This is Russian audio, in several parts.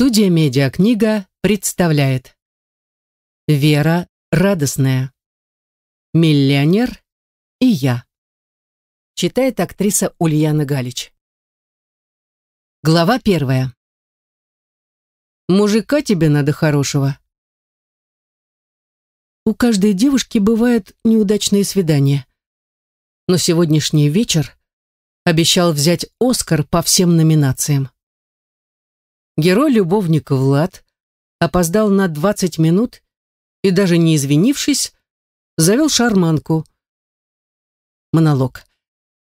Студия «Медиакнига» представляет Вера радостная Миллионер и я Читает актриса Ульяна Галич Глава первая Мужика тебе надо хорошего У каждой девушки бывают неудачные свидания. Но сегодняшний вечер обещал взять Оскар по всем номинациям. Герой-любовник Влад опоздал на 20 минут и, даже не извинившись, завел шарманку. Монолог.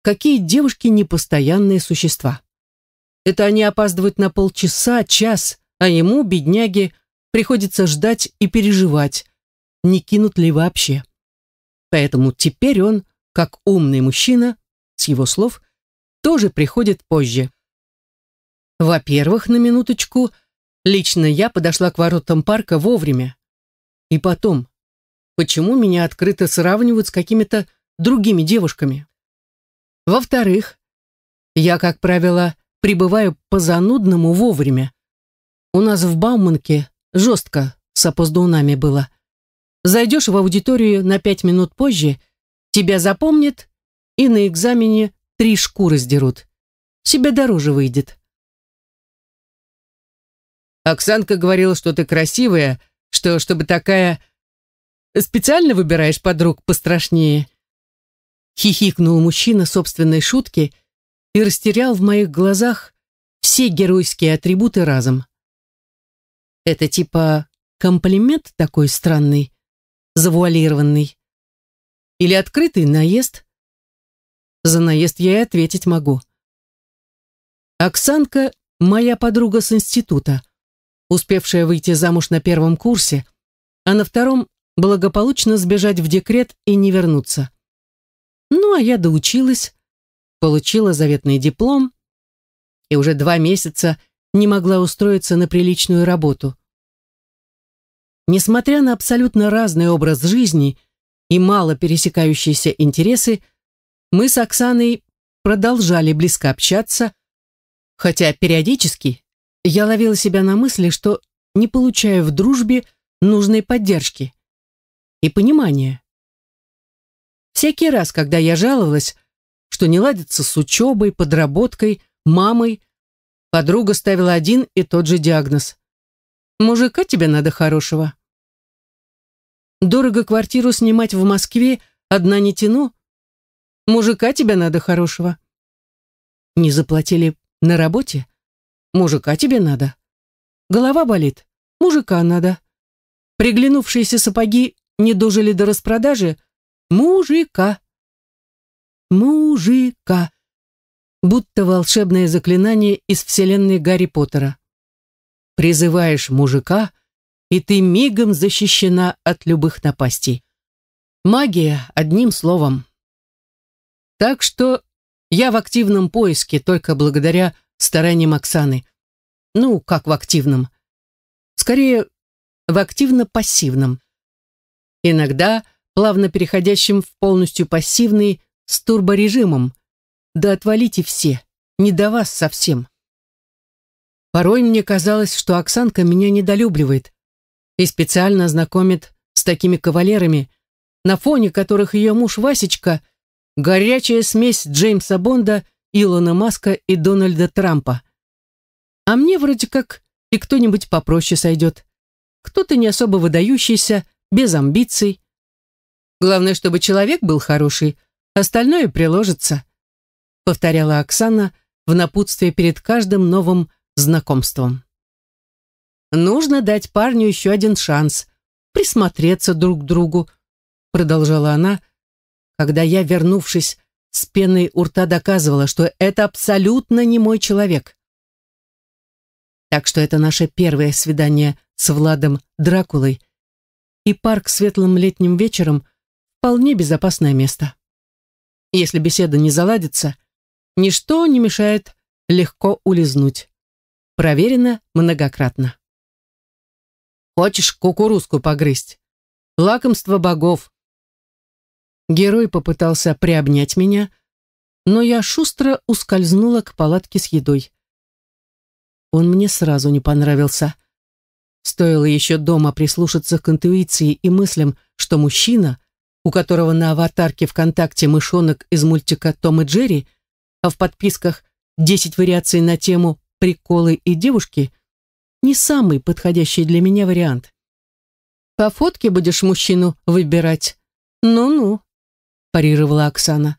Какие девушки непостоянные существа. Это они опаздывают на полчаса, час, а ему, бедняге, приходится ждать и переживать, не кинут ли вообще. Поэтому теперь он, как умный мужчина, с его слов, тоже приходит позже. Во-первых, на минуточку, лично я подошла к воротам парка вовремя. И потом, почему меня открыто сравнивают с какими-то другими девушками? Во-вторых, я, как правило, прибываю по-занудному вовремя. У нас в Бауманке жестко с опоздунами было. Зайдешь в аудиторию на пять минут позже, тебя запомнят и на экзамене три шкуры сдерут. Себе дороже выйдет. Оксанка говорила, что ты красивая, что, чтобы такая... Специально выбираешь подруг пострашнее?» Хихикнул мужчина собственной шутки и растерял в моих глазах все геройские атрибуты разом. «Это типа комплимент такой странный, завуалированный? Или открытый наезд?» За наезд я и ответить могу. Оксанка — моя подруга с института успевшая выйти замуж на первом курсе, а на втором благополучно сбежать в декрет и не вернуться. Ну, а я доучилась, получила заветный диплом и уже два месяца не могла устроиться на приличную работу. Несмотря на абсолютно разный образ жизни и мало пересекающиеся интересы, мы с Оксаной продолжали близко общаться, хотя периодически я ловила себя на мысли, что не получаю в дружбе нужной поддержки и понимания. Всякий раз, когда я жаловалась, что не ладится с учебой, подработкой, мамой, подруга ставила один и тот же диагноз. «Мужика тебе надо хорошего». «Дорого квартиру снимать в Москве, одна не тяну. Мужика тебе надо хорошего». «Не заплатили на работе? Мужика тебе надо. Голова болит. Мужика надо. Приглянувшиеся сапоги не дожили до распродажи. Мужика. Мужика. Будто волшебное заклинание из вселенной Гарри Поттера. Призываешь мужика, и ты мигом защищена от любых напастей. Магия, одним словом. Так что я в активном поиске только благодаря старанием Оксаны. Ну, как в активном. Скорее, в активно-пассивном. Иногда плавно переходящим в полностью пассивный с турборежимом. Да отвалите все, не до вас совсем. Порой мне казалось, что Оксанка меня недолюбливает и специально знакомит с такими кавалерами, на фоне которых ее муж Васечка – горячая смесь Джеймса Бонда Илона Маска и Дональда Трампа. А мне вроде как и кто-нибудь попроще сойдет. Кто-то не особо выдающийся, без амбиций. Главное, чтобы человек был хороший, остальное приложится, повторяла Оксана в напутствие перед каждым новым знакомством. Нужно дать парню еще один шанс, присмотреться друг к другу, продолжала она, когда я, вернувшись с пеной у рта доказывала, что это абсолютно не мой человек. Так что это наше первое свидание с Владом Дракулой, и парк светлым летним вечером вполне безопасное место. Если беседа не заладится, ничто не мешает легко улизнуть. Проверено многократно. Хочешь кукурузку погрызть? Лакомство богов, Герой попытался приобнять меня, но я шустро ускользнула к палатке с едой. Он мне сразу не понравился. Стоило еще дома прислушаться к интуиции и мыслям, что мужчина, у которого на аватарке ВКонтакте мышонок из мультика «Том и Джерри», а в подписках 10 вариаций на тему «Приколы и девушки», не самый подходящий для меня вариант. «По фотке будешь мужчину выбирать? Ну-ну», парировала Оксана.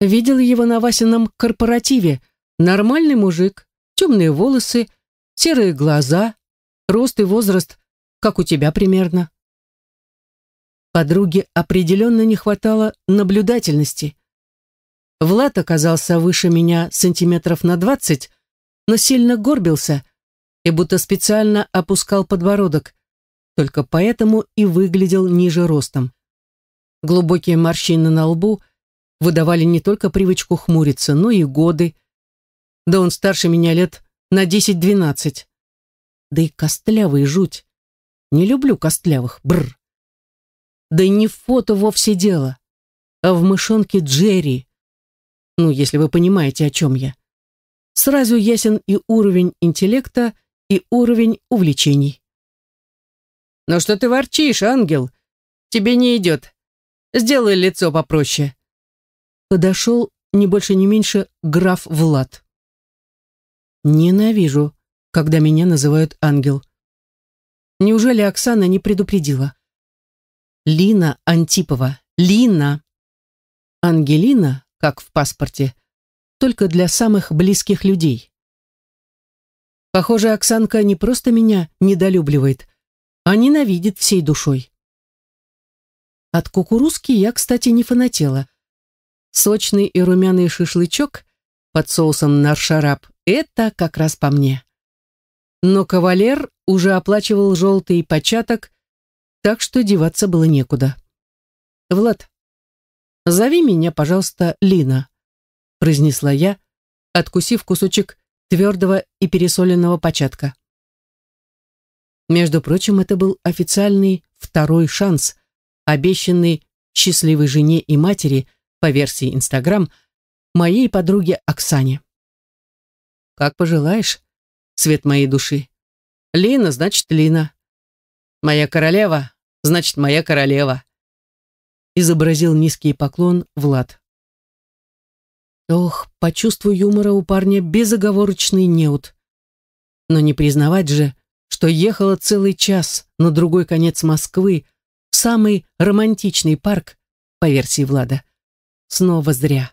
Видела его на Васином корпоративе. Нормальный мужик, темные волосы, серые глаза, рост и возраст, как у тебя примерно. Подруге определенно не хватало наблюдательности. Влад оказался выше меня сантиметров на двадцать, но сильно горбился и будто специально опускал подбородок, только поэтому и выглядел ниже ростом. Глубокие морщины на лбу выдавали не только привычку хмуриться, но и годы. Да он старше меня лет на 10-12. Да и костлявый жуть. Не люблю костлявых, бр. Да и не в фото вовсе дело, а в мышонке Джерри. Ну, если вы понимаете, о чем я. Сразу ясен и уровень интеллекта, и уровень увлечений. «Но «Ну что ты ворчишь, ангел? Тебе не идет. Сделай лицо попроще». Подошел не больше, не меньше граф Влад. Ненавижу, когда меня называют ангел. Неужели Оксана не предупредила? Лина Антипова. Лина. Ангелина, как в паспорте, только для самых близких людей. Похоже, Оксанка не просто меня недолюбливает, а ненавидит всей душой. От кукурузки я, кстати, не фанатела. Сочный и румяный шашлычок под соусом наршараб – это как раз по мне. Но кавалер уже оплачивал желтый початок, так что деваться было некуда. «Влад, зови меня, пожалуйста, Лина», – произнесла я, откусив кусочек твердого и пересоленного початка. Между прочим, это был официальный второй шанс, обещанный счастливой жене и матери, по версии Инстаграм, моей подруге Оксане. «Как пожелаешь, свет моей души. Лина, значит, Лина. Моя королева, значит, моя королева», изобразил низкий поклон Влад. Ох, почувствую юмора у парня безоговорочный неуд. Но не признавать же, что ехала целый час на другой конец Москвы, самый романтичный парк, по версии Влада. Снова зря.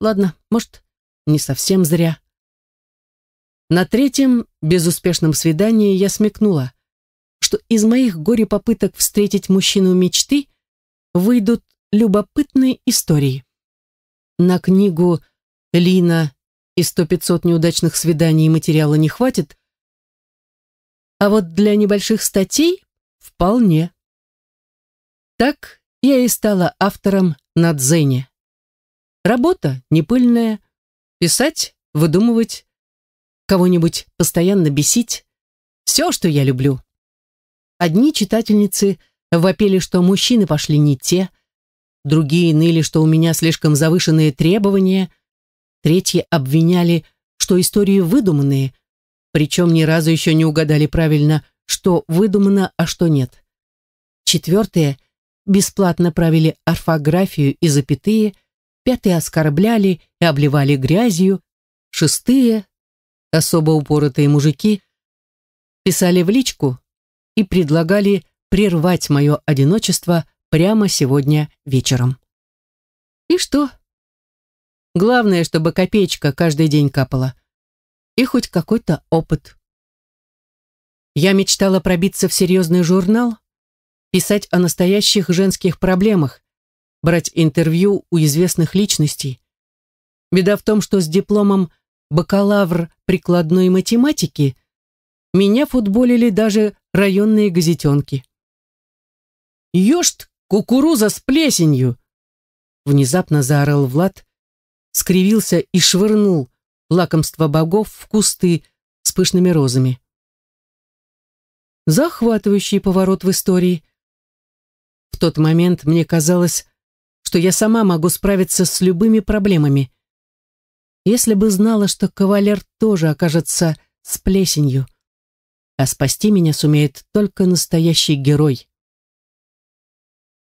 Ладно, может, не совсем зря. На третьем безуспешном свидании я смекнула, что из моих горе-попыток встретить мужчину мечты выйдут любопытные истории. На книгу «Лина» и сто пятьсот неудачных свиданий материала не хватит, а вот для небольших статей Вполне. Так я и стала автором на Дзене. Работа не пыльная, писать, выдумывать, кого-нибудь постоянно бесить. Все, что я люблю. Одни читательницы вопили, что мужчины пошли не те, другие ныли, что у меня слишком завышенные требования, третьи обвиняли, что истории выдуманные, причем ни разу еще не угадали правильно, что выдумано, а что нет. Четвертые Бесплатно правили орфографию и запятые. Пятые оскорбляли и обливали грязью. Шестые. Особо упоротые мужики писали в личку и предлагали прервать мое одиночество прямо сегодня вечером. И что? Главное, чтобы копеечка каждый день капала. И хоть какой-то опыт. Я мечтала пробиться в серьезный журнал, писать о настоящих женских проблемах, брать интервью у известных личностей. Беда в том, что с дипломом бакалавр прикладной математики меня футболили даже районные газетенки. «Ёшт, кукуруза с плесенью!» Внезапно заорал Влад, скривился и швырнул лакомство богов в кусты с пышными розами. Захватывающий поворот в истории. В тот момент мне казалось, что я сама могу справиться с любыми проблемами. Если бы знала, что кавалер тоже окажется с плесенью, а спасти меня сумеет только настоящий герой.